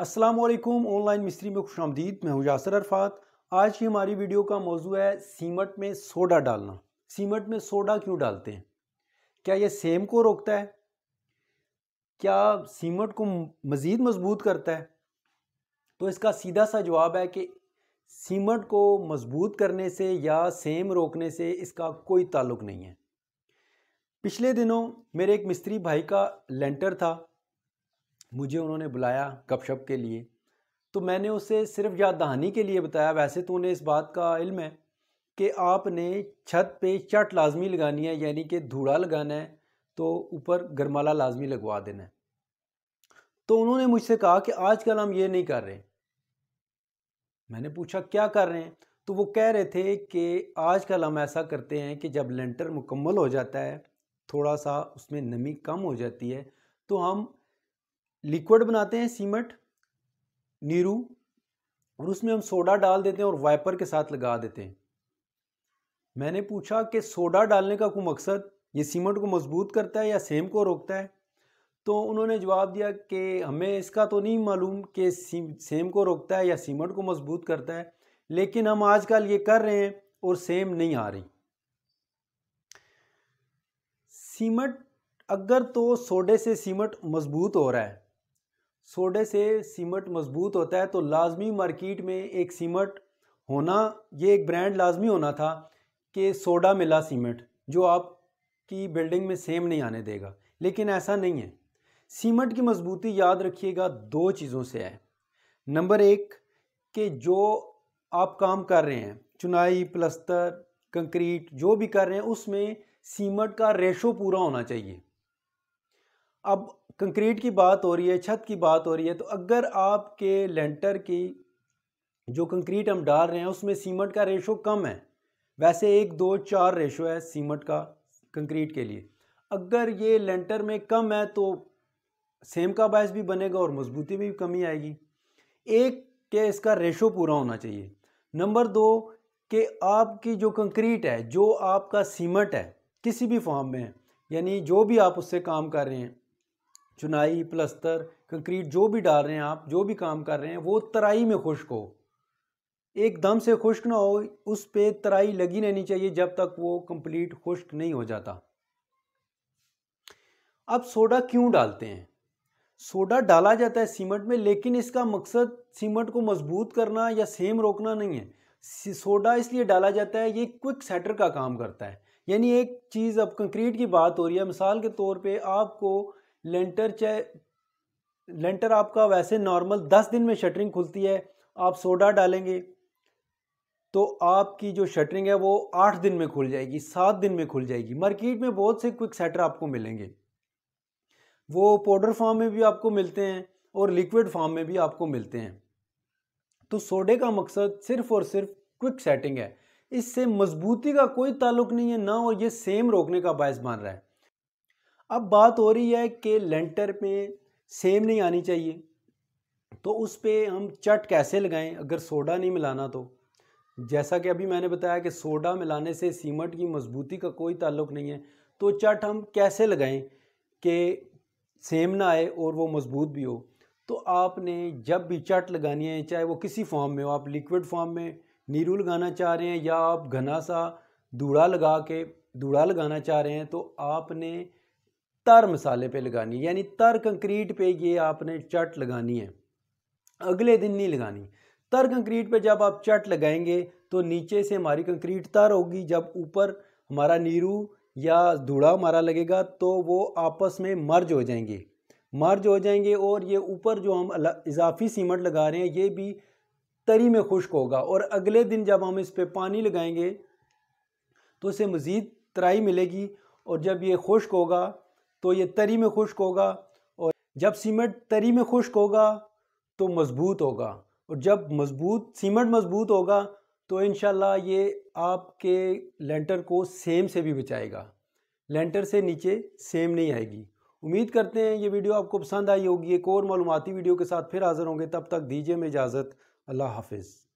अस्सलाम वालेकुम ऑनलाइन मिस्त्री में खुश आमदीद मैं हूँ यासर अरफात आज की हमारी वीडियो का मौजू है सीमट में सोडा डालना सीमट में सोडा क्यों डालते हैं क्या यह सेम को रोकता है क्या सीमट को मज़ीद मजबूत करता है तो इसका सीधा सा जवाब है कि सीमट को मजबूत करने से या सेम रोकने से इसका कोई ताल्लुक नहीं है पिछले दिनों मेरे एक मिस्त्री भाई का लेंटर था मुझे उन्होंने बुलाया गपशप के लिए तो मैंने उसे सिर्फ याद दहानी के लिए बताया वैसे तो उन्हें इस बात का इल्म है कि आपने छत पे चट लाजमी लगानी है यानी कि धूड़ा लगाना है तो ऊपर गरमाला लाजमी लगवा देना है तो उन्होंने मुझसे कहा कि आजकल हम ये नहीं कर रहे मैंने पूछा क्या कर रहे हैं तो वो कह रहे थे कि आजकल हम ऐसा करते हैं कि जब लेंटर मुकम्मल हो जाता है थोड़ा सा उसमें नमी कम हो जाती है तो हम लिक्विड बनाते हैं सीमेंट नीरू और उसमें हम सोडा डाल देते हैं और वाइपर के साथ लगा देते हैं मैंने पूछा कि सोडा डालने का कोई मकसद ये सीमेंट को मजबूत करता है या सेम को रोकता है तो उन्होंने जवाब दिया कि हमें इसका तो नहीं मालूम कि सेम को रोकता है या सीमेंट को मजबूत करता है लेकिन हम आजकल ये कर रहे हैं और सेम नहीं आ रही सीमेंट अगर तो सोडे से सीमेंट मजबूत हो रहा है सोडे से सीमट मजबूत होता है तो लाजमी मार्केट में एक सीमट होना ये एक ब्रांड लाजमी होना था कि सोडा मिला सीमेंट जो आपकी बिल्डिंग में सेम नहीं आने देगा लेकिन ऐसा नहीं है सीमट की मजबूती याद रखिएगा दो चीज़ों से है नंबर एक कि जो आप काम कर रहे हैं चुनाई प्लस्तर कंक्रीट जो भी कर रहे हैं उसमें सीमट का रेशो पूरा होना चाहिए अब कंक्रीट की बात हो रही है छत की बात हो रही है तो अगर आपके लेंटर की जो कंक्रीट हम डाल रहे हैं उसमें सीमेंट का रेशो कम है वैसे एक दो चार रेशो है सीमेंट का कंक्रीट के लिए अगर ये लेंटर में कम है तो सेम का बायस भी बनेगा और मजबूती में भी कमी आएगी एक के इसका रेशो पूरा होना चाहिए नंबर दो कि आपकी जो कंक्रीट है जो आपका सीमेंट है किसी भी फॉर्म में यानी जो भी आप उससे काम कर रहे हैं चुनाई प्लस्तर कंक्रीट जो भी डाल रहे हैं आप जो भी काम कर रहे हैं वो तराई में खुश्क हो एकदम से खुश्क ना हो उस पर तराई लगी रहनी चाहिए जब तक वो कंप्लीट खुश्क नहीं हो जाता अब सोडा क्यों डालते हैं सोडा डाला जाता है सीमेंट में लेकिन इसका मकसद सीमेंट को मजबूत करना या सेम रोकना नहीं है सोडा इसलिए डाला जाता है ये क्विक सेटर का काम करता है यानी एक चीज़ अब कंक्रीट की बात हो रही है मिसाल के तौर पे आपको लेंटर चाहे लेंटर आपका वैसे नॉर्मल दस दिन में शटरिंग खुलती है आप सोडा डालेंगे तो आपकी जो शटरिंग है वो आठ दिन में खुल जाएगी सात दिन में खुल जाएगी मार्केट में बहुत से क्विक सेटर आपको मिलेंगे वो पाउडर फॉर्म में भी आपको मिलते हैं और लिक्विड फॉर्म में भी आपको मिलते हैं तो सोडे का मकसद सिर्फ और सिर्फ क्विक सेटिंग है इससे मजबूती का कोई ताल्लुक नहीं है ना और ये सेम रोकने का बायस बन रहा है अब बात हो रही है कि लेंटर में सेम नहीं आनी चाहिए तो उस पर हम चट कैसे लगाएं अगर सोडा नहीं मिलाना तो जैसा कि अभी मैंने बताया कि सोडा मिलाने से सीमेंट की मजबूती का कोई ताल्लुक नहीं है तो चट हम कैसे लगाएं कि सेम ना आए और वो मजबूत भी हो तो आपने जब भी चट लगानी है चाहे वो किसी फॉर्म में हो आप लिक्विड फॉर्म में नीरू लगाना चाह रहे हैं या आप घना सा दूड़ा लगा के दूड़ा लगाना चाह रहे हैं तो आपने तर मसाले पे लगानी यानी तर कंक्रीट पे ये आपने चट लगानी है अगले दिन नहीं लगानी तर कंक्रीट पे जब आप चट लगाएंगे तो नीचे से हमारी कंक्रीट तर होगी जब ऊपर हमारा नीरू या धूड़ा हमारा लगेगा तो वो आपस में मर्ज हो जाएंगे मर्ज हो जाएंगे और ये ऊपर जो हम इजाफी सीमेंट लगा रहे हैं ये भी तरी में खुश्क होगा और अगले दिन जब हम इस पर पानी लगाएंगे तो इसे मज़ीद तराई मिलेगी और जब ये खुश्क होगा तो ये तरी में खुश्क होगा और जब सीमेंट तरी में खुश्क होगा तो मज़बूत होगा और जब मज़बूत सीमेंट मज़बूत होगा तो इन ये आपके लेंटर को सेम से भी बचाएगा लेंटर से नीचे सेम नहीं आएगी उम्मीद करते हैं ये वीडियो आपको पसंद आई होगी एक और मालूमती वीडियो के साथ फिर हाज़िर होंगे तब तक दीजिए मैं इजाज़त अल्लाह हाफिज़